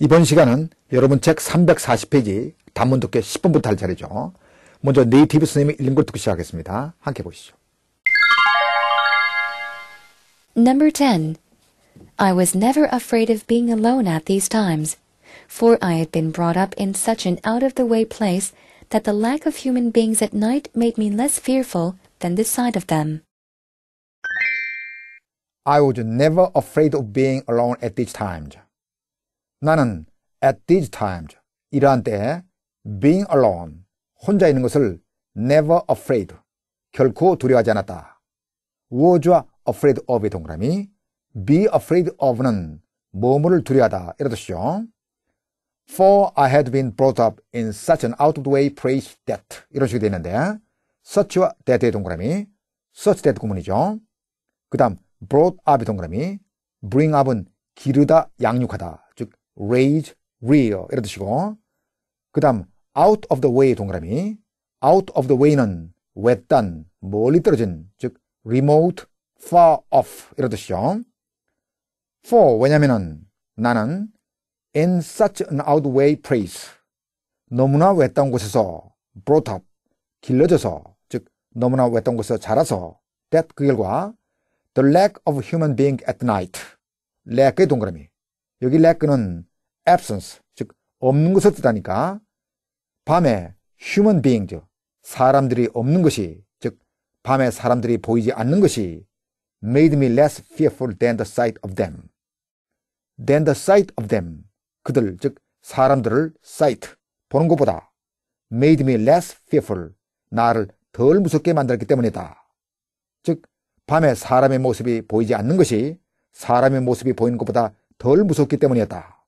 이번 시간은 여러분 책 340페이지 단문 독해 10번부터 할 차례죠. 먼저 네이티브 스님이 읽은 걸 듣고 시작하겠습니다. 함께 보시죠. Number 10. I was never afraid of being alone at these times, for I had been brought up in such an out-of-the-way place that the lack of human beings at night made me less fearful than the sight of them. I was never afraid of being alone at these times. 나는 at these times, 이러한 때에 being alone, 혼자 있는 것을 never afraid, 결코 두려워하지 않았다. was와 afraid of의 동그라미, be afraid of는 뭐뭐를 두려워하다 이런 뜻이죠. For I had been brought up in such an out of the way place that 이런 식이 되는데 such와 that의 동그라미 such that 구문이죠. 그 다음 brought up의 동그라미 bring up은 기르다 양육하다 raise rear 이런 뜻이고 그 다음 out of the way 동그라미 out of the way는 외딴 멀리 떨어진 즉 remote far off 이런 뜻이죠 for 왜냐면은 나는 in such an out way place 너무나 외딴 곳에서 brought up 길러져서 즉 너무나 외딴 곳에서 자라서 that 그 결과 the lack of human being at night lack의 동그라미 여기 lack는 absence, 즉 없는 것을 뜻하니까 밤에 human being, 즉 사람들이 없는 것이, 즉 밤에 사람들이 보이지 않는 것이 made me less fearful than the sight of them. than the sight of them. 그들, 즉 사람들을 sight, 보는 것보다 made me less fearful, 나를 덜 무섭게 만들었기 때문이다. 즉 밤에 사람의 모습이 보이지 않는 것이 사람의 모습이 보이는 것보다 덜 무섭기 때문이었다.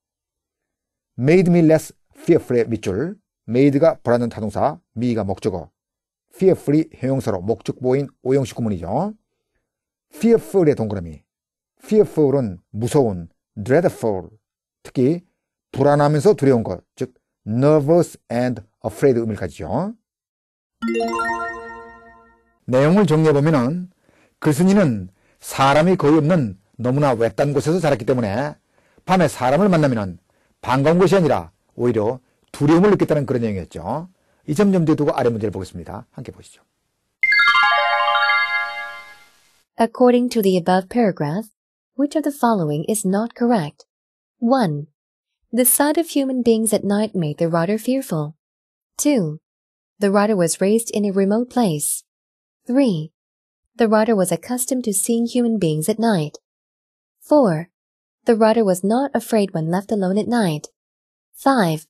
made me less fearful의 밑줄, made가 불안한 타동사, me가 목적어, fearful이 형용사로 목적보인 오형식 구문이죠. fearful의 동그라미, fearful은 무서운, dreadful, 특히 불안하면서 두려운 것, 즉 nervous and afraid 의미까지죠. 내용을 정리해보면 글쓴이는 그 사람이 거의 없는 너무나 외딴 곳에서 자랐기 때문에 밤에 사람을 만나면 반가운 것이 아니라 오히려 두려움을 느꼈다는 그런 내용이었죠. 이점 염두에 두고 아래 문제를 보겠습니다. 함께 보시죠. According to the above paragraph, which of the following is not correct? 1. The sight of human beings at night made the writer fearful. 2. The writer was raised in a remote place. 3. The writer was accustomed to seeing human beings at night. 4. The rudder was not afraid when left alone at night. 5.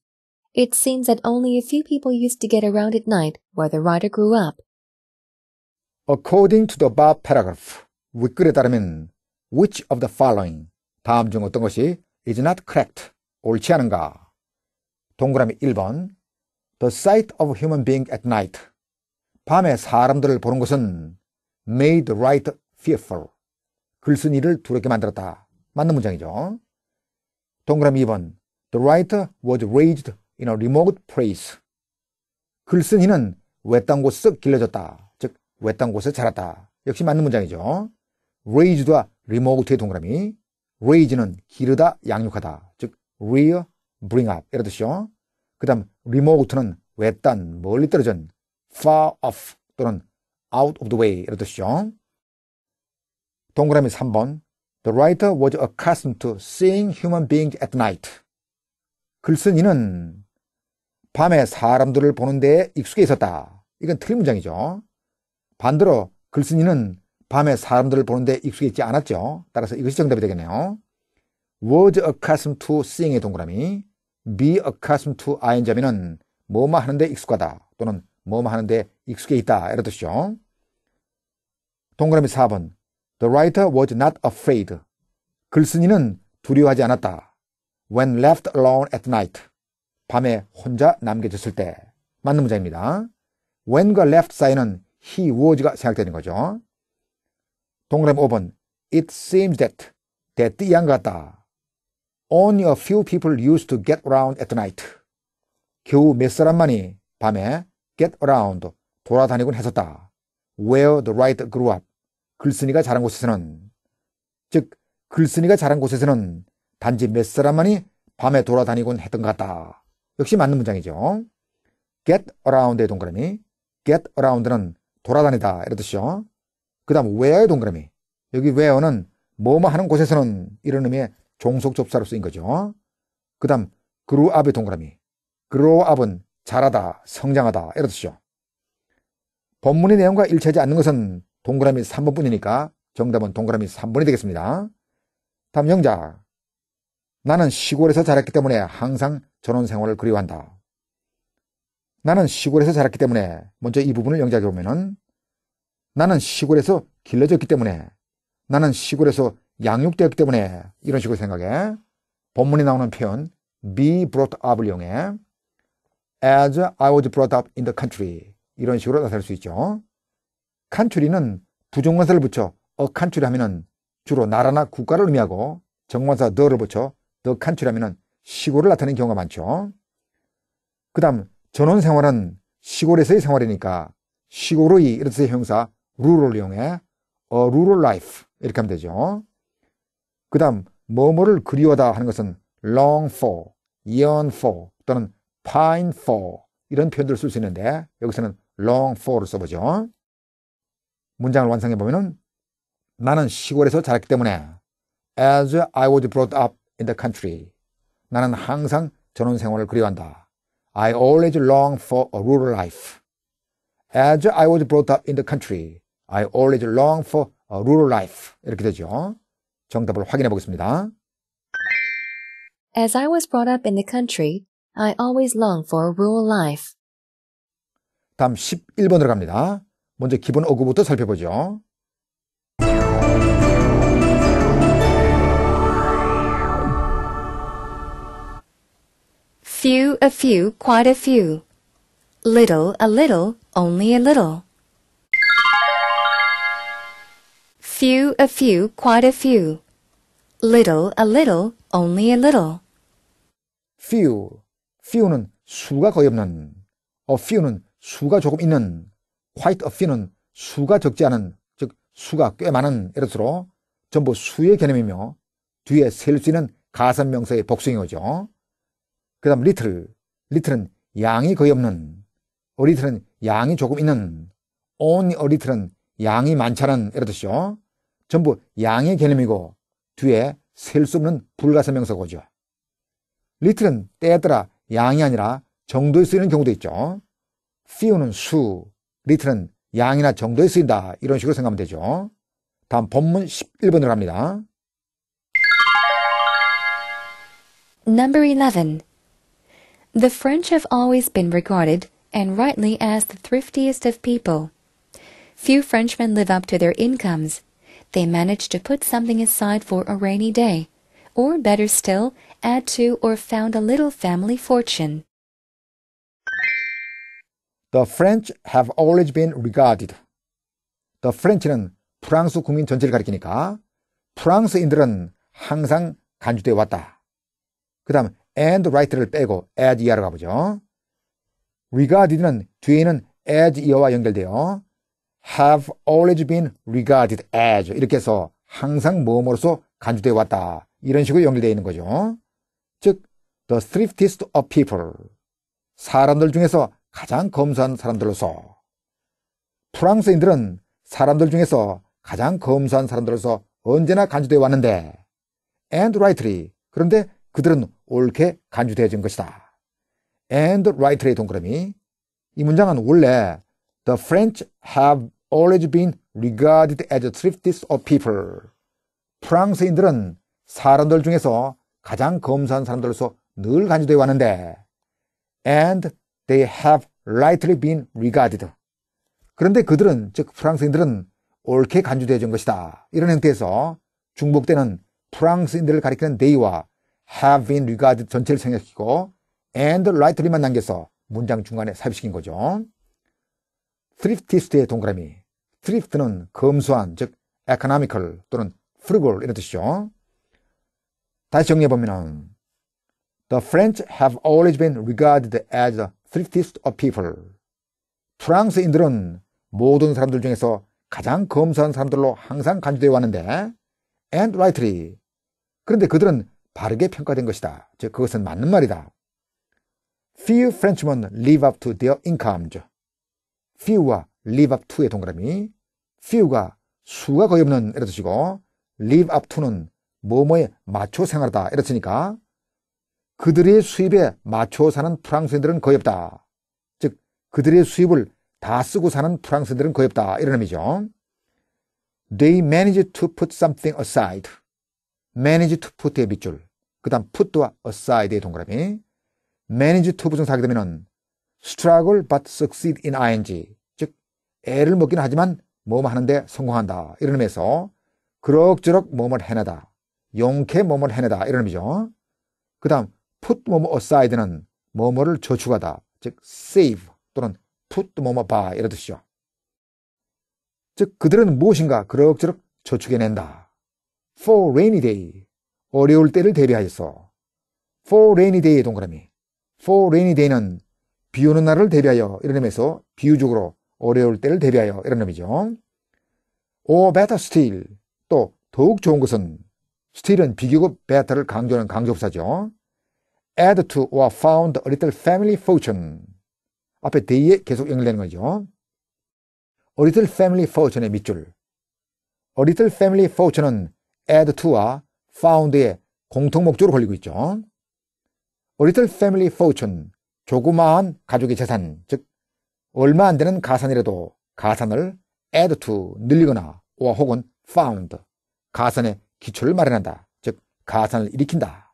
It seems that only a few people used to get around at night where the rudder grew up. According to the above paragraph, 윗글에 따르면 which of the following 다음 중 어떤 것이 is not correct 옳지 않은가? 동그라미 1번 The sight of human being at night 밤에 사람들을 보는 것은 made right fearful 글쓴이를 두렵게 만들었다. 맞는 문장이죠. 동그라미 2번. The writer was raised in a remote place. 글쓴이는 외딴 곳에서 길러졌다. 즉, 외딴 곳에서 자랐다. 역시 맞는 문장이죠. raised와 remote의 동그라미. raise는 기르다, 양육하다. 즉, rear, bring up. 이런 뜻이죠. 그 다음, remote는 외딴, 멀리 떨어진, far off 또는 out of the way. 이런 뜻이죠. 동그라미 3번 The writer was accustomed to seeing human beings at night. 글쓴이는 밤에 사람들을 보는 데 익숙해 있었다. 이건 틀린 문장이죠. 반대로 글쓴이는 밤에 사람들을 보는 데 익숙해 있지 않았죠. 따라서 이것이 정답이 되겠네요. was accustomed to seeing의 동그라미 be accustomed to ing자면은 뭐뭐 하는 데 익숙하다 또는 뭐뭐 하는 데 익숙해 있다 이런 뜻이죠. 동그라미 4번 The writer was not afraid. 글쓴이는 두려워하지 않았다. When left alone at night. 밤에 혼자 남겨졌을 때. 맞는 문장입니다. when과 left 사이는 he was가 생각되는 거죠. 동그라미 5번. It seems that. 대띠양 같다. Only a few people used to get around at night. 겨우 몇 사람만이 밤에 get around 돌아다니곤 했었다. Where the right grew up. 글쓴이가 자란 곳에서는 즉 글쓴이가 자란 곳에서는 단지 몇 사람만이 밤에 돌아다니곤 했던 것 같다. 역시 맞는 문장이죠. get around의 동그라미 get around는 돌아다니다 이런 뜻이죠. 그 다음 where의 동그라미 여기 where는 뭐뭐 하는 곳에서는 이런 의미의 종속 접사로 쓰인 거죠. 그 다음 grew up의 동그라미 grow up은 자라다 성장하다 이런 뜻이죠. 본문의 내용과 일치하지 않는 것은 동그라미 3번뿐이니까 정답은 동그라미 3번이 되겠습니다. 다음 영자. 나는 시골에서 자랐기 때문에 항상 전원생활을 그리워한다. 나는 시골에서 자랐기 때문에 먼저 이 부분을 영작해 보면은 나는 시골에서 길러졌기 때문에 나는 시골에서 양육되었기 때문에 이런 식으로 생각해. 본문에 나오는 표현 be brought up을 이용해 as I was brought up in the country 이런 식으로 나설수 있죠. 칸추리는 부정관사를 붙여 어칸추리 하면은 주로 나라나 국가를 의미하고 정관사 너를 붙여 더 칸추리 하면은 시골을 나타내는 경우가 많죠. 그 다음 전원생활은 시골에서의 생활이니까 시골의 이렇듯 형사 룰을 이용해 어룰 u r a l 이렇게 하면 되죠. 그 다음 뭐뭐를 그리워다 하는 것은 long for, yearn for 또는 pine for 이런 표현들을 쓸 수 있는데 여기서는 long for를 써보죠. 문장을 완성해 보면은 나는 시골에서 자랐기 때문에 as I was brought up in the country 나는 항상 전원 생활을 그리워한다. I always long for a rural life. As I was brought up in the country, I always long for a rural life. 이렇게 되죠. 정답을 확인해 보겠습니다. As I was brought up in the country, I always long for a rural life. 다음 11번으로 갑니다. 먼저 기본 어구부터 살펴보죠. few, a few, quite a few. little, a little, only a little. few, a few, quite a few. little, a little, only a little. few, few는 수가 거의 없는, a few는 수가 조금 있는, quite a few는 수가 적지 않은 즉 수가 꽤 많은 이렇으로 전부 수의 개념이며 뒤에 셀 수 있는 가산명사의 복숭이 거죠. 그 다음 little, little은 양이 거의 없는, 어, a little은 양이 조금 있는, only a little은 양이 많잖은 이런 뜻이죠. 전부 양의 개념이고 뒤에 셀 수 없는 불가산명사고죠 little은 때에 따라 양이 아니라 정도에 쓰이는 경우도 있죠. few는 수, 리트는 양이나 정도에 쓰인다. 이런 식으로 생각하면 되죠. 다음 본문 11번으로 갑니다. Number 11. The French have always been regarded, and rightly, as the thriftiest of people. Few Frenchmen live up to their incomes. They manage to put something aside for a rainy day, or better still, add to or found a little family fortune. The French have always been regarded. The French는 프랑스 국민 전체를 가리키니까 프랑스인들은 항상 간주되어 왔다. 그 다음 and right를 빼고 as e 하로 가보죠. regarded는 뒤에는 as 이 r 와연결되어 have always been regarded as 이렇게 해서 항상 뭐뭐로서 간주되어 왔다. 이런 식으로 연결되어 있는 거죠. 즉, the thriftiest of people. 사람들 중에서 가장 검소한 사람들로서 프랑스인들은 사람들 중에서 가장 검소한 사람들로서 언제나 간주되어 왔는데 앤드 라이트리 그런데 그들은 옳게 간주되어진 것이다. 앤드 라이트리의 동그라미 이 문장은 원래 the French have always been regarded as the thriftiest of people 프랑스인들은 사람들 중에서 가장 검소한 사람들로서 늘 간주되어 왔는데 and They have rightly been regarded. 그런데 그들은, 즉 프랑스인들은 옳게 간주되어진 것이다. 이런 형태에서 중복되는 프랑스인들을 가리키는 they와 have been regarded 전체를 생략시키고 and rightly만 남겨서 문장 중간에 삽입시킨 거죠. thriftiest의 동그라미. thrift는 검소한, 즉 economical 또는 frugal 이런 뜻이죠. 다시 정리해보면 The French have always been regarded as a strictest of people. 프랑스인들은 모든 사람들 중에서 가장 검소한 사람들로 항상 간주되어 왔는데 and rightly. 그런데 그들은 바르게 평가된 것이다. 즉 그것은 맞는 말이다. Few Frenchmen live up to their incomes. Few와 live up to의 동그라미. Few가 수가 거의 없는 이런뜻이고 live up to는 뭐뭐에 맞춰 생활하다 이렇으니까 그들의 수입에 맞춰 사는 프랑스인들은 거의 없다. 즉, 그들의 수입을 다 쓰고 사는 프랑스인들은 거의 없다. 이런 의미죠. They manage to put something aside. manage to put의 밑줄. 그 다음 put와 aside의 동그라미. manage to 부정사하게 되면은 struggle but succeed in ing. 즉, 애를 먹긴 하지만 뭐뭐 하는데 성공한다. 이런 의미에서 그럭저럭 몸을 해내다. 용케 몸을 해내다. 이런 의미죠. 그 다음, put 뭐뭐 aside는 뭐뭐를 저축하다, 즉 save 또는 put 뭐뭐 by 이러듯이요즉 그들은 무엇인가 그럭저럭 저축해낸다. for rainy day, 어려울 때를 대비하여서 for rainy d a y 동그라미 for rainy day는 비 오는 날을 대비하여 이런 의미에서 비유적으로 어려울 때를 대비하여 이런 의미죠. or better still 또 더욱 좋은 것은 스틸은 비교급 베타를 강조하는 강조사죠. 부 add to or found a little family fortune. 앞에 대에 계속 연결되는 거죠. a little family fortune의 밑줄. a little family fortune은 add to와 found의 공통 목적으로 걸리고 있죠. a little family fortune, 조그마한 가족의 재산, 즉 얼마 안 되는 가산이라도 가산을 add to, 늘리거나 or 혹은 found, 가산의 기초를 마련한다, 즉 가산을 일으킨다.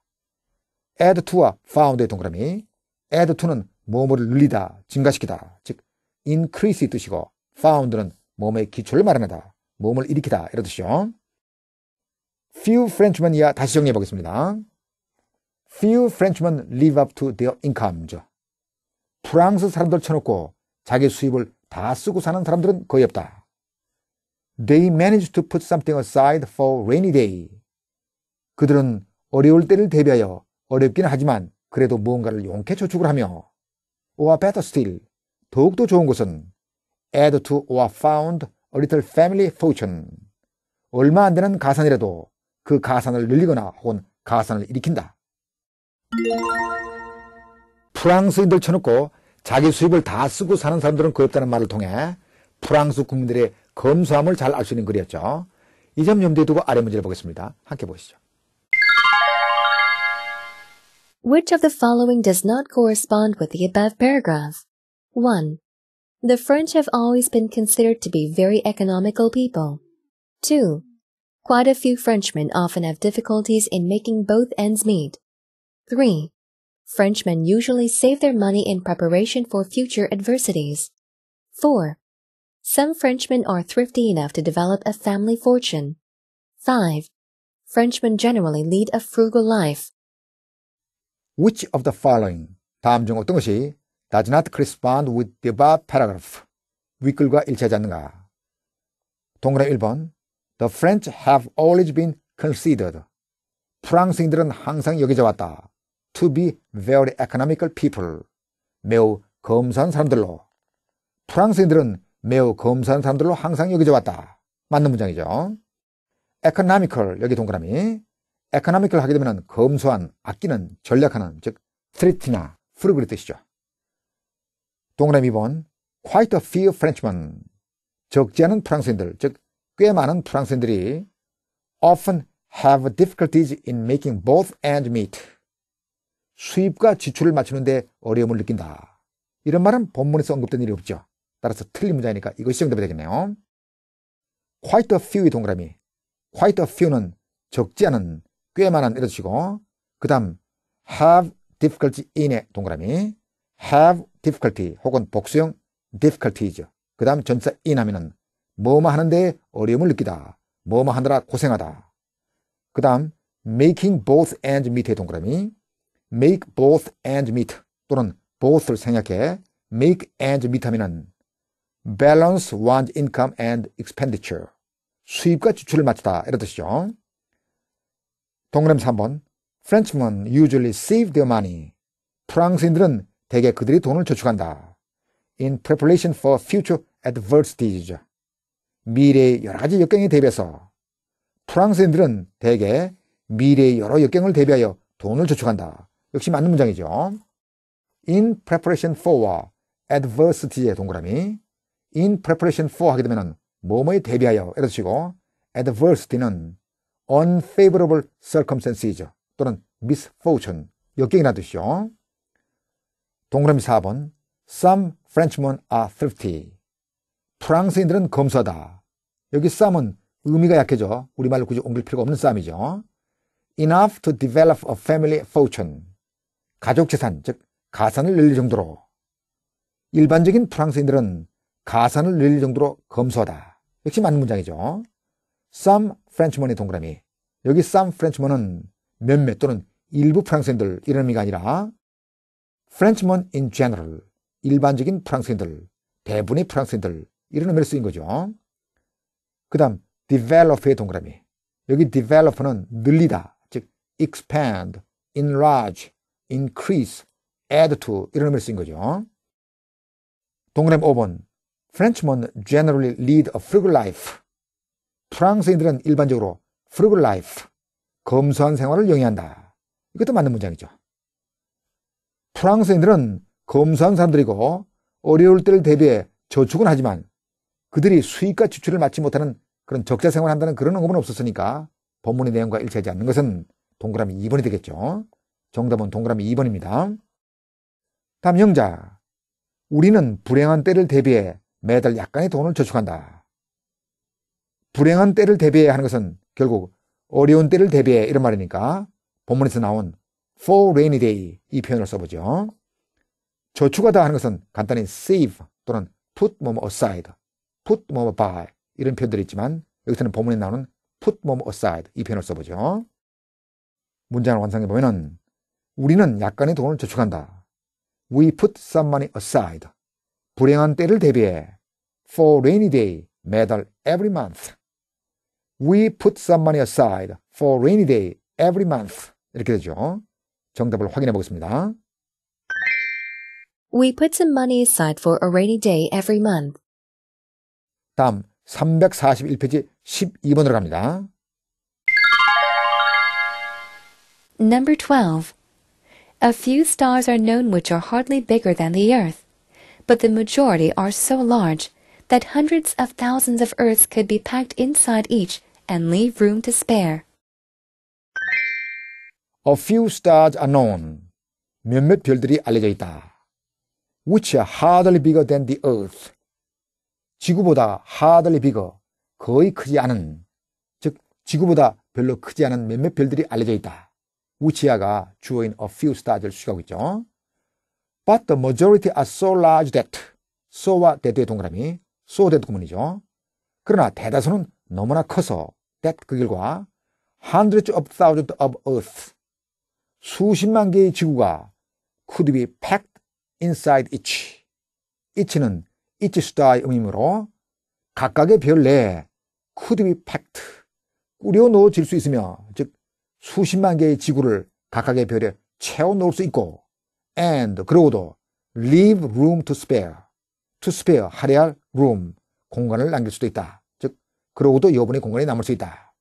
add to와 found의 동그라미 add to는 뭐뭐를 늘리다, 증가시키다, 즉 increase의 뜻이고 found는 뭐뭐의 기초를 말하는다, 뭐뭐를 일으키다 이런 뜻이죠. few Frenchmen 이하 다시 정리해 보겠습니다. few Frenchmen live up to their income죠. 프랑스 사람들 쳐놓고 자기 수입을 다 쓰고 사는 사람들은 거의 없다. They manage to put something aside for rainy day. 그들은 어려울 때를 대비하여 어렵긴 하지만 그래도 무언가를 용케 저축을 하며 or better still 더욱더 좋은 것은 add to or found a little family fortune 얼마 안 되는 가산이라도 그 가산을 늘리거나 혹은 가산을 일으킨다. 프랑스인들 쳐놓고 자기 수입을 다 쓰고 사는 사람들은 그없다는 말을 통해 프랑스 국민들의 검소함을 잘 알 수 있는 글이었죠. 이 점 염두에 두고 아래 문제를 보겠습니다. 함께 보시죠. Which of the following does not correspond with the above paragraph? 1. The French have always been considered to be very economical people. 2. Quite a few Frenchmen often have difficulties in making both ends meet. 3. Frenchmen usually save their money in preparation for future adversities. 4. Some Frenchmen are thrifty enough to develop a family fortune. 5. Frenchmen generally lead a frugal life. which of the following 다음 중 어떤 것이 does not correspond with the above paragraph 위글과 일치하지 않는가 동그라 1번 The French have always been considered 프랑스인들은 항상 여기져 왔다 to be very economical people 매우 검소한 사람들로 프랑스인들은 매우 검소한 사람들로 항상 여기져 왔다 맞는 문장이죠 economical 여기 동그라미 에코노미컬 하게 되면 검소한, 아끼는, 전략하는, 즉 트리티나, 프르그리 뜻이죠. 동그라미 2번 Quite a few Frenchmen 적지 않은 프랑스인들, 즉 꽤 많은 프랑스인들이 often have difficulties in making both and meet 수입과 지출을 맞추는데 어려움을 느낀다. 이런 말은 본문에서 언급된 일이 없죠. 따라서 틀린 문장이니까 이것이 정답이 되겠네요. quite a few의 동그라미. quite a few는 적지 않은 꽤 많은 내려주시고 그 다음 have difficulty in의 동그라미 have difficulty 혹은 복수형 difficulty죠. 그 다음 전사 in 하면은 뭐뭐 하는데 어려움을 느끼다. 뭐뭐 하느라 고생하다. 그 다음 making both ends meet의 동그라미 make both ends meet 또는 both를 생략해 make ends meet 하면은 balance one's income and expenditure 수입과 지출을 맞추다 이런 뜻이죠. 동그램 3번. Frenchmen usually save their money. 프랑스인들은 대개 그들이 돈을 저축한다. In preparation for future adversities. 미래의 여러 가지 역경에 대비해서 프랑스인들은 대개 미래의 여러 역경을 대비하여 돈을 저축한다. 역시 맞는 문장이죠. In preparation for adversity의 동그라미. In preparation for 하게 되면 뭐뭐에 대비하여 이러시고 adversity는 unfavorable circumstances 또는 misfortune 역경이라 듯이요 동그라미 4번 Some Frenchmen are thrifty. 프랑스인들은 검소다. 하 여기 some은 의미가 약해져 우리말로 굳이 옮길 필요가 없는 s o m e 이죠 Enough to develop a family fortune. 가족 재산, 즉 가산을 늘릴 정도로. 일반적인 프랑스인들은 가산을 늘릴 정도로 검소하다. 역시 맞는 문장이죠. Some 프렌치먼의 동그라미. 여기 some Frenchmen은 몇몇 또는 일부 프랑스인들 이런 의미가 아니라 Frenchman in general, 일반적인 프랑스인들, 대부분의 프랑스인들 이런 의미로 쓰인 거죠. 그 다음 developer의 동그라미. 여기 developer는 늘리다, 즉 expand, enlarge, increase, add to 이런 의미로 쓰인 거죠. 동그라미 5번 Frenchmen generally lead a frugal life. 프랑스인들은 일반적으로 frugal life, 검소한 생활을 영위한다. 이것도 맞는 문장이죠. 프랑스인들은 검소한 사람들이고 어려울 때를 대비해 저축은 하지만 그들이 수익과 지출을 맞지 못하는 그런 적자 생활을 한다는 그런 언급은 없었으니까 본문의 내용과 일치하지 않는 것은 동그라미 2번이 되겠죠. 정답은 동그라미 2번입니다. 다음 영자. 우리는 불행한 때를 대비해 매달 약간의 돈을 저축한다. 불행한 때를 대비해 하는 것은 결국 어려운 때를 대비해 이런 말이니까 본문에서 나온 for rainy day 이 표현을 써보죠. 저축하다 하는 것은 간단히 save 또는 put 뭐뭐 aside, put 뭐뭐 by 이런 표현들이 있지만 여기서는 본문에 나오는 put 뭐뭐 aside 이 표현을 써보죠. 문장을 완성해 보면 우리는 약간의 돈을 저축한다. We put some money aside. 불행한 때를 대비해 for rainy day 매달 every month. We put some money aside for rainy day every month. 이렇게 되죠. 정답을 확인해 보겠습니다. We put some money aside for a rainy day every month. 다음 341페이지 12번으로 갑니다. Number 12. A few stars are known which are hardly bigger than the earth, but the majority are so large that hundreds of thousands of earths could be packed inside each and leave room to spare. A few stars are known. 몇몇 별들이 알려져 있다. Which are hardly bigger than the earth. 지구보다 hardly bigger. 거의 크지 않은. 즉, 지구보다 별로 크지 않은 몇몇 별들이 알려져 있다. 우치아가 주어인 a few stars를 수식하고 있죠. But the majority are so large that. so와 that의 동그라미. so that 구문이죠. 그러나 대다수는 너무나 커서 that 그 결과 hundreds of thousands of earth 수십만 개의 지구가 could be packed inside each each는 each star의 의미로 각각의 별 내에 could be packed 꾸려 놓을 수 있으며 즉 수십만 개의 지구를 각각의 별에 채워 놓을 수 있고 and 그러고도 leave room to spare to spare 할애할 room 공간을 남길 수도 있다. 그러고도 여분의 공간이 남을 수 있다.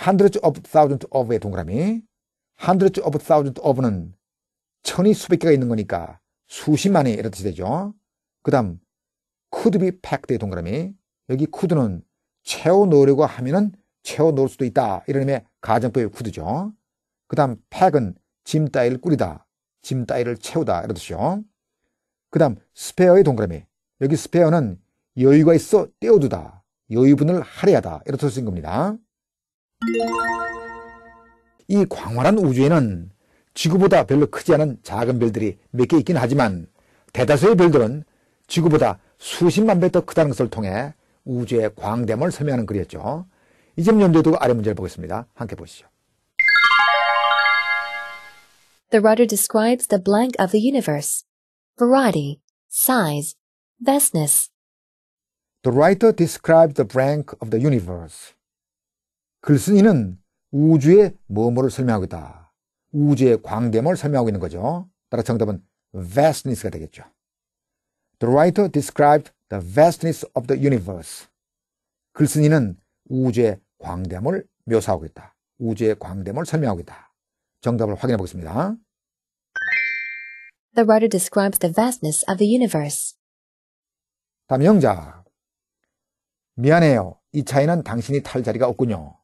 hundreds of thousands of의 동그라미 hundreds of thousands of는 천이 수백 개가 있는 거니까 수십만이 이런 뜻이 되죠. 그 다음 could be packed의 동그라미 여기 could는 채워 놓으려고 하면은 채워 놓을 수도 있다. 이런 의미의 가정법의 could죠. 그 다음 pack은 짐 따위를 꾸리다. 짐 따위를 채우다. 이런 뜻이요. 그 다음 스페어의 동그라미 여기 스페어는 여유가 있어 떼어두다. 여유분을 할애하다 이렇게 쓰인 겁니다. 이 광활한 우주에는 지구보다 별로 크지 않은 작은 별들이 몇 개 있긴 하지만 대다수의 별들은 지구보다 수십만 배 더 크다는 것을 통해 우주의 광대을 설명하는 글이었죠. 이점 염두에 두고 아래 문제를 보겠습니다. 함께 보시죠. The writer describes the blank of the universe. Variety, size, vastness, The writer described the brink of the universe. 글쓴이는 우주의 뭐뭐를 설명하고 있다. 우주의 광대물을 설명하고 있는 거죠. 따라 서 정답은 vastness가 되겠죠. The writer described the vastness of the universe. 글쓴이는 우주의 광대물을 묘사하고 있다. 우주의 광대물을 설명하고 있다. 정답을 확인해 보겠습니다. The writer describes the vastness of the universe. 다음 영작. 미안해요. 이차이는 당신이 탈 자리가 없군요.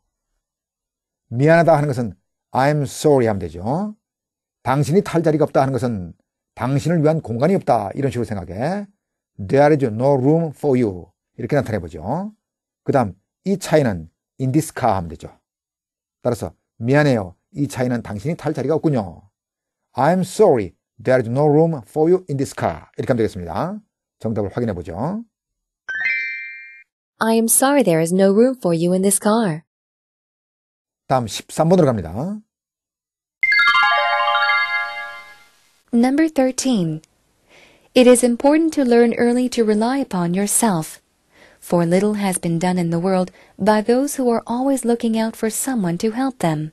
미안하다 하는 것은 I'm sorry 하면 되죠. 당신이 탈 자리가 없다 하는 것은 당신을 위한 공간이 없다 이런 식으로 생각해. There is no room for you 이렇게 나타내 보죠. 그 다음 이차이는 in this car 하면 되죠. 따라서 미안해요. 이차이는 당신이 탈 자리가 없군요. I'm sorry. There is no room for you in this car. 이렇게 하면 되겠습니다. 정답을 확인해 보죠. I am sorry there is no room for you in this car. 다음 13번으로 갑니다. Number 13. It is important to learn early to rely upon yourself. For little has been done in the world by those who are always looking out for someone to help them.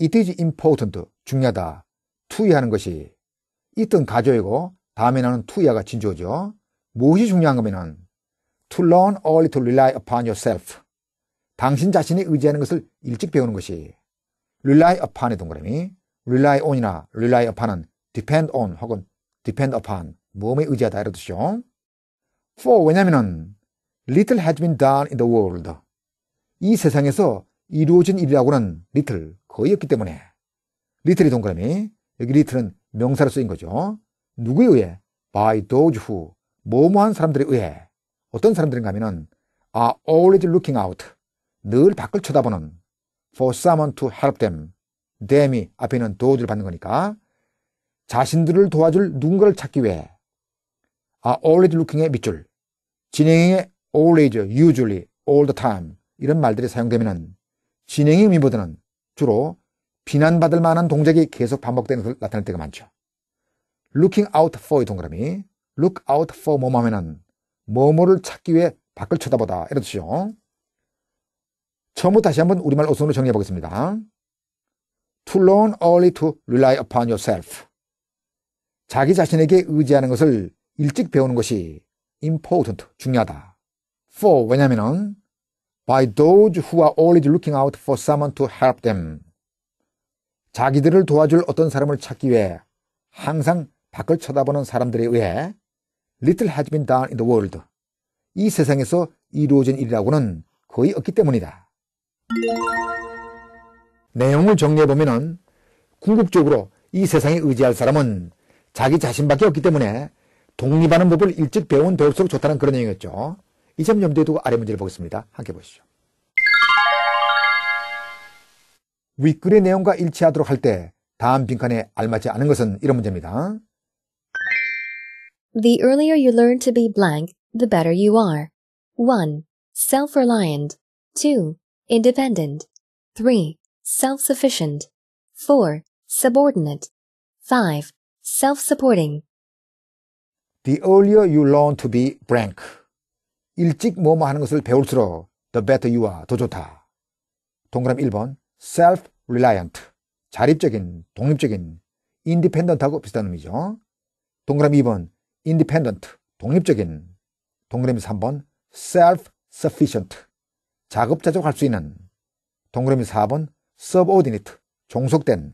It is important. 중요하다. 투여하는 것이. 이뜬 가져이고 다음에 나는 투여가 진주어죠. 무엇이 중요한가면 to learn o r l y to rely upon yourself. 당신 자신이 의지하는 것을 일찍 배우는 것이 rely upon의 동그라미 rely on이나 rely upon은 depend on 혹은 depend upon 몸에 의지하다 이런 뜻이죠. for 왜냐면은 little has been done in the world 이 세상에서 이루어진 일이라고는 little 거의 없기 때문에 little이 동그라미 여기 little은 명사로 쓰인 거죠. 누구에 의해? by those who 모모한 사람들에 의해 어떤 사람들인가 하면은 are 아, always looking out. 늘 밖을 쳐다보는 for someone to help them. them이 앞에는 도우를 받는 거니까 자신들을 도와줄 누군가를 찾기 위해 are 아, always looking의 밑줄 진행의 always, usually, all the time 이런 말들이 사용되면 진행의 의미보다는 주로 비난받을 만한 동작이 계속 반복되는 것을 나타낼 때가 많죠. looking out for의 동그라미 look out for 뭐뭐 하면은 뭐뭐를 찾기 위해 밖을 쳐다보다 이런 뜻이죠. 처음부터 다시 한번 우리말 어순으로 정리해 보겠습니다. To learn only to rely upon yourself. 자기 자신에게 의지하는 것을 일찍 배우는 것이 important, 중요하다. For, 왜냐면은 by those who are always looking out for someone to help them. 자기들을 도와줄 어떤 사람을 찾기 위해 항상 밖을 쳐다보는 사람들에 의해 little has been done in the world. 이 세상에서 이루어진 일이라고는 거의 없기 때문이다. 내용을 정리해보면 궁극적으로 이 세상에 의지할 사람은 자기 자신밖에 없기 때문에 독립하는 법을 일찍 배운 배울수록 좋다는 그런 내용이었죠. 이점 염두에 두고 아래 문제를 보겠습니다. 함께 보시죠. 윗글의 내용과 일치하도록 할 때 다음 빈칸에 알맞지 않은 것은 이런 문제입니다. The earlier you learn to be blank, the better you are. 1. Self-reliant. 2. Independent. 3. Self-sufficient. 4. Subordinate. 5. Self-supporting. The earlier you learn to be blank. 일찍 뭐 뭐 하는 것을 배울수록 the better you are, 더 좋다. 동그람 1번, self-reliant, 자립적인, 독립적인, independent하고 비슷한 의미죠. 동그람 2번, independent, 독립적인, 동그라미 3번, self-sufficient, 자급자족할 수 있는, 동그라미 4번, subordinate, 종속된,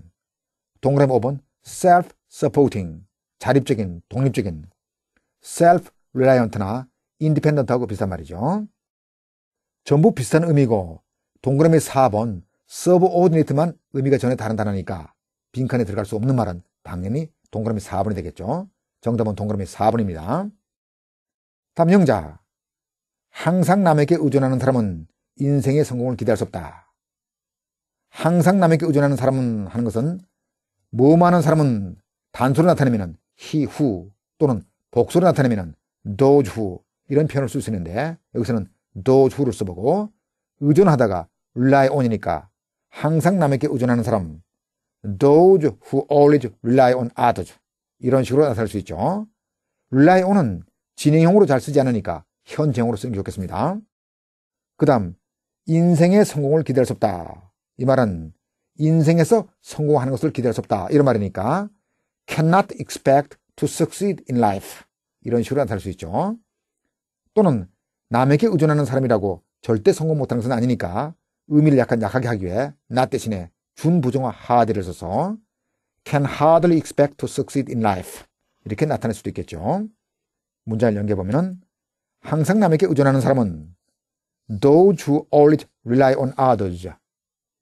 동그라미 5번, self-supporting, 자립적인, 독립적인, self-reliant나 independent하고 비슷한 말이죠. 전부 비슷한 의미고, 동그라미 4번, subordinate만 의미가 전혀 다른 단어니까 빈칸에 들어갈 수 없는 말은 당연히 동그라미 4번이 되겠죠. 정답은 동그라미 4번입니다. 다음 영자. 항상 남에게 의존하는 사람은 인생의 성공을 기대할 수 없다. 항상 남에게 의존하는 사람은 하는 것은 뭐하는 사람은 단수로 나타내면 히후 또는 복수로 나타내면 도주 이런 표현을 쓸 수 있는데 여기서는 도주를 써보고 의존하다가 rely on이니까 항상 남에게 의존하는 사람 those who always rely on others 이런 식으로 나타날 수 있죠. rely on은 진행형으로 잘 쓰지 않으니까 현재형으로 쓰는 게 좋겠습니다. 그 다음 인생의 성공을 기대할 수 없다. 이 말은 인생에서 성공하는 것을 기대할 수 없다. 이런 말이니까 cannot expect to succeed in life 이런 식으로 나타날 수 있죠. 또는 남에게 의존하는 사람이라고 절대 성공 못하는 것은 아니니까 의미를 약간 약하게 하기 위해 나 대신에 준부정어 하대를 써서 can hardly expect to succeed in life. 이렇게 나타낼 수도 있겠죠. 문장을 연계해 보면은 항상 남에게 의존하는 사람은 those who always rely on others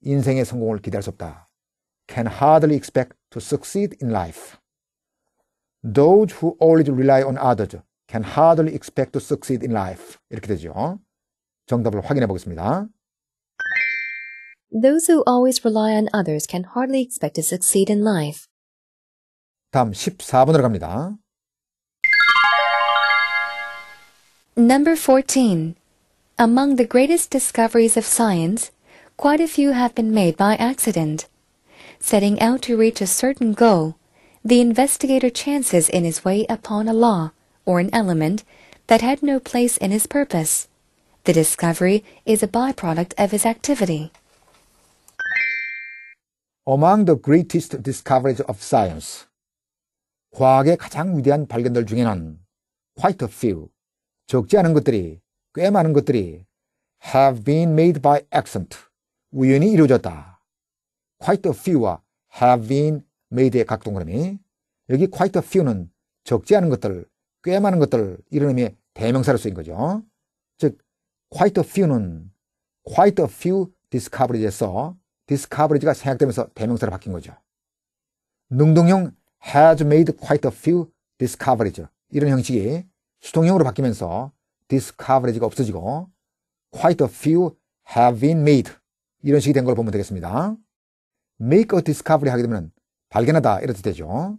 인생의 성공을 기대할 수 없다. can hardly expect to succeed in life. those who always rely on others can hardly expect to succeed in life. 이렇게 되죠. 정답을 확인해 보겠습니다. Those who always rely on others can hardly expect to succeed in life. 다음 14번으로 갑니다. Number 14. Among the greatest discoveries of science, quite a few have been made by accident. Setting out to reach a certain goal, the investigator chances in his way upon a law, or an element, that had no place in his purpose. The discovery is a byproduct of his activity. Among the greatest discoveries of science. 과학의 가장 위대한 발견들 중에는 quite a few. 적지 않은 것들이, 꽤 많은 것들이 have been made by accident. 우연히 이루어졌다. quite a few와 have been made의 각동그림이 여기 quite a few는 적지 않은 것들, 꽤 많은 것들 이런 의미의 대명사로 쓰인 거죠. 즉 quite a few는 quite a few discoveries에서 디스카버리지가 생각되면서 대명사로 바뀐 거죠. 능동형 has made quite a few discoveries 이런 형식이 수동형으로 바뀌면서 discoveries가 없어지고 quite a few have been made 이런 식이 된 걸 보면 되겠습니다. make a discovery 하게 되면 발견하다 이렇게 되죠.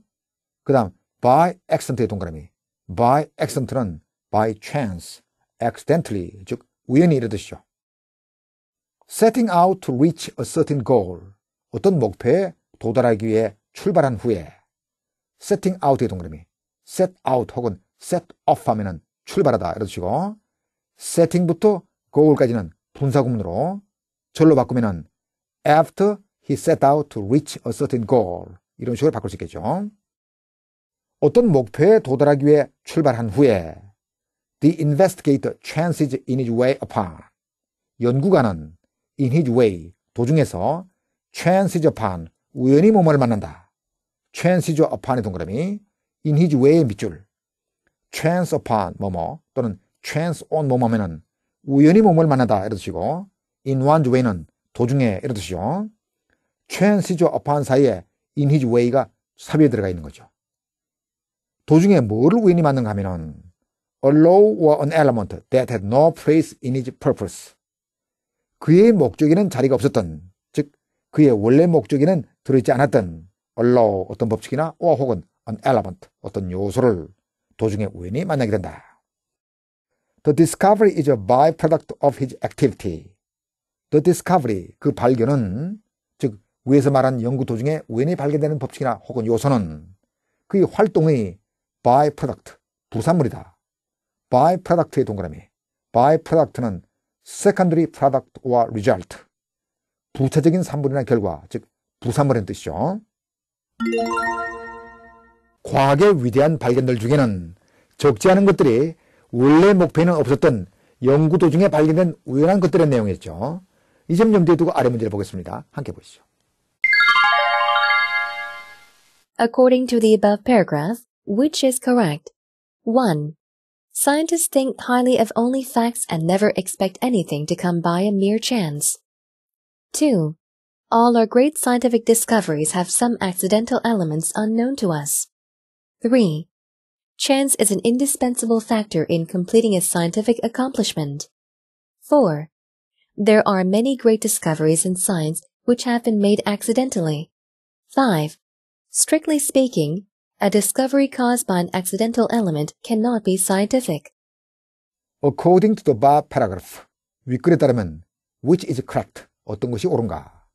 그 다음 by accident의 동그라미 by accident는 by chance, accidentally 즉 우연히 이런 듯이죠 setting out to reach a certain goal. 어떤 목표에 도달하기 위해 출발한 후에 setting out의 동그라미 set out 혹은 set off 하면은 출발하다 이런 식으로 setting부터 goal까지는 분사구문으로 절로 바꾸면은 after he set out to reach a certain goal 이런 식으로 바꿀 수 있겠죠. 어떤 목표에 도달하기 위해 출발한 후에 the investigator chances in his way upon 연구가는 in his way 도중에서 chances upon 우연히 몸을 만난다. chances upon의 동그라미 in his way의 밑줄 chance upon 뭐뭐 또는 chance on 뭐뭐 하면은 우연히 몸을 만나다 이런 뜻이고 in one's way는 도중에 이런 뜻이죠. chances upon 사이에 in his way가 삽입에 들어가 있는 거죠. 도중에 뭐를 우연히 만난가 하면은 allow or an element that had no place in his purpose 그의 목적에는 자리가 없었던 즉 그의 원래 목적에는 들어있지 않았던 allow 어떤 법칙이나 or 혹은 an element 어떤 요소를 도중에 우연히 만나게 된다. The discovery is a byproduct of his activity. The discovery 그 발견은 즉 위에서 말한 연구 도중에 우연히 발견되는 법칙이나 혹은 요소는 그의 활동의 byproduct 부산물이다. byproduct의 동그라미. byproduct는 secondary product or result. 부차적인 산물이나 결과, 즉 부산물의 뜻이죠. 과학의 위대한 발견들 중에는 적지 않은 것들이 원래 목표에는 없었던 연구 도중에 발견된 우연한 것들의 내용이었죠. 이점 염두에 두고 아래 문제를 보겠습니다. 함께 보시죠. According to the above paragraph, which is correct? 1. Scientists think highly of only facts and never expect anything to come by a mere chance. 2. All our great scientific discoveries have some accidental elements unknown to us. 3. Chance is an indispensable factor in completing a scientific accomplishment. 4. There are many great discoveries in science which have been made accidentally. 5. Strictly speaking, a discovery caused by an accidental element cannot be scientific. According to the bar paragraph, 윗글에 따르면 which is correct, 어떤 것이 옳은가?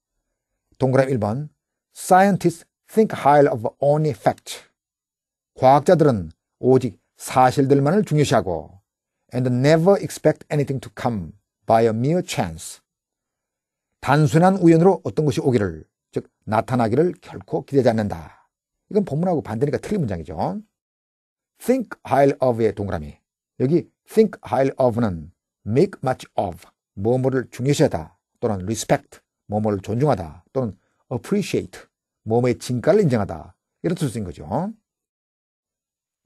동그라미 1번 Scientists think highly of only facts. 과학자들은 오직 사실들만을 중요시하고 and never expect anything to come by a mere chance. 단순한 우연으로 어떤 것이 오기를, 즉 나타나기를 결코 기대지 않는다. 이건 본문하고 반대니까 틀린 문장이죠. think high of의 동그라미. 여기 think high of는 make much of, 뭐뭐를 중요시하다, 또는 respect, 뭐뭐를 존중하다, 또는 appreciate, 뭐뭐의 진가를 인정하다. 이런 뜻을 쓴 거죠.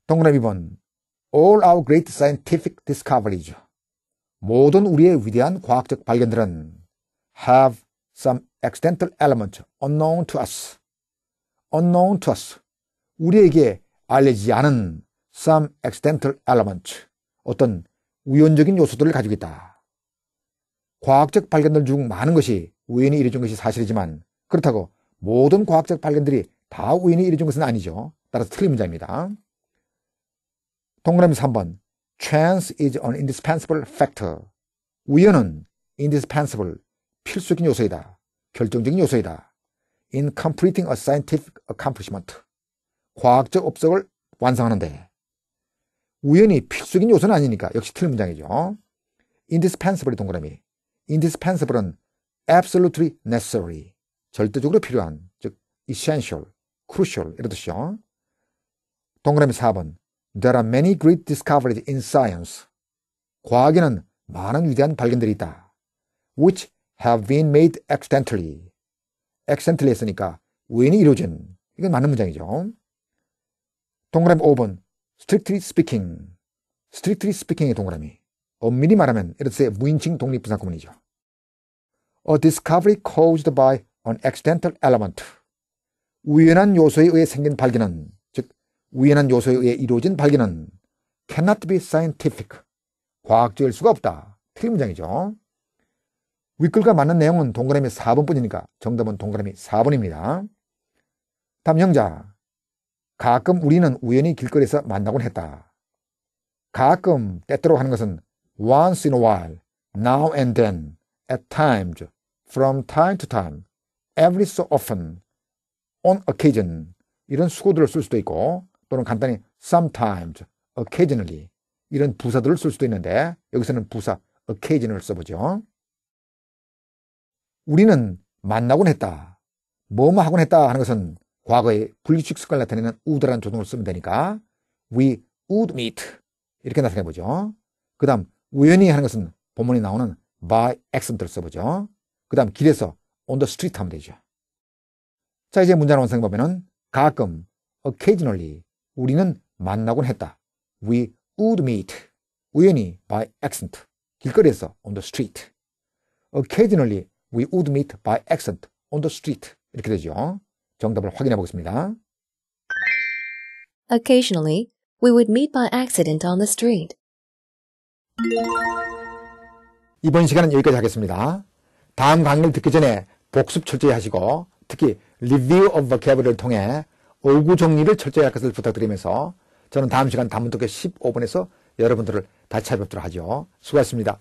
동그라미 번 All our great scientific discoveries 모든 우리의 위대한 과학적 발견들은 have some accidental element unknown to us unknown to us. 우리에게 알려지지 않은 some accidental element. 어떤 우연적인 요소들을 가지고 있다. 과학적 발견들 중 많은 것이 우연히 이루어진 것이 사실이지만 그렇다고 모든 과학적 발견들이 다 우연히 이루어진 것은 아니죠. 따라서 틀린 문제입니다. 동그라미 3번 Chance is an indispensable factor. 우연은 indispensable, 필수적인 요소이다. 결정적인 요소이다. in completing a scientific accomplishment. 과학적 업적을 완성하는데 우연히 필수적인 요소는 아니니까 역시 틀린 문장이죠. i n d i s p e n s a b l e 동그라미. indispensable은 absolutely necessary. 절대적으로 필요한, 즉 essential, crucial 이런 뜻이죠. 동그라미 4번 There are many great discoveries in science. 과학에는 많은 위대한 발견들이 있다. which have been made accidentally. 액센트를 했으니까 우연히 이루어진 이건 맞는 문장이죠. 동그라미 5번 strictly speaking strictly speaking의 동그라미 엄밀히 말하면 이렇듯의 무인칭 독립부산구문이죠 A discovery caused by an accidental element 우연한 요소에 의해 생긴 발견은 즉 우연한 요소에 의해 이루어진 발견은 cannot be scientific 과학적일 수가 없다. 틀린 문장이죠. 윗글과 맞는 내용은 동그라미 4번뿐이니까 정답은 동그라미 4번입니다. 다음 형자. 가끔 우리는 우연히 길거리에서 만나곤 했다. 가끔 때때로 하는 것은 once in a while, now and then, at times, from time to time, every so often, on occasion 이런 수고들을 쓸 수도 있고 또는 간단히 sometimes, occasionally 이런 부사들을 쓸 수도 있는데 여기서는 부사 occasion을 써보죠. 우리는 만나곤 했다. 뭐뭐 하곤 했다 하는 것은 과거의 분리식 습관을 나타내는 우드라는 조동을 쓰면 되니까 we would meet 이렇게 나타내보죠. 그 다음 우연히 하는 것은 본문에 나오는 by accident를 써보죠. 그 다음 길에서 on the street 하면 되죠. 자 이제 문장 을 원생 보면 가끔 occasionally 우리는 만나곤 했다. we would meet 우연히 by accident 길거리에서 on the street occasionally We would meet by accident on the street. 이렇게 되죠. 정답을 확인해 보겠습니다. Occasionally, we would meet by accident on the street. 이번 시간은 여기까지 하겠습니다. 다음 강의를 듣기 전에 복습 철저히 하시고 특히 리뷰 오브 버캐브를 통해 어구 정리를 철저히 할 것을 부탁드리면서 저는 다음 시간 단문독의 1 5분에서 여러분들을 다시 찾아뵙도록 하죠. 수고하셨습니다.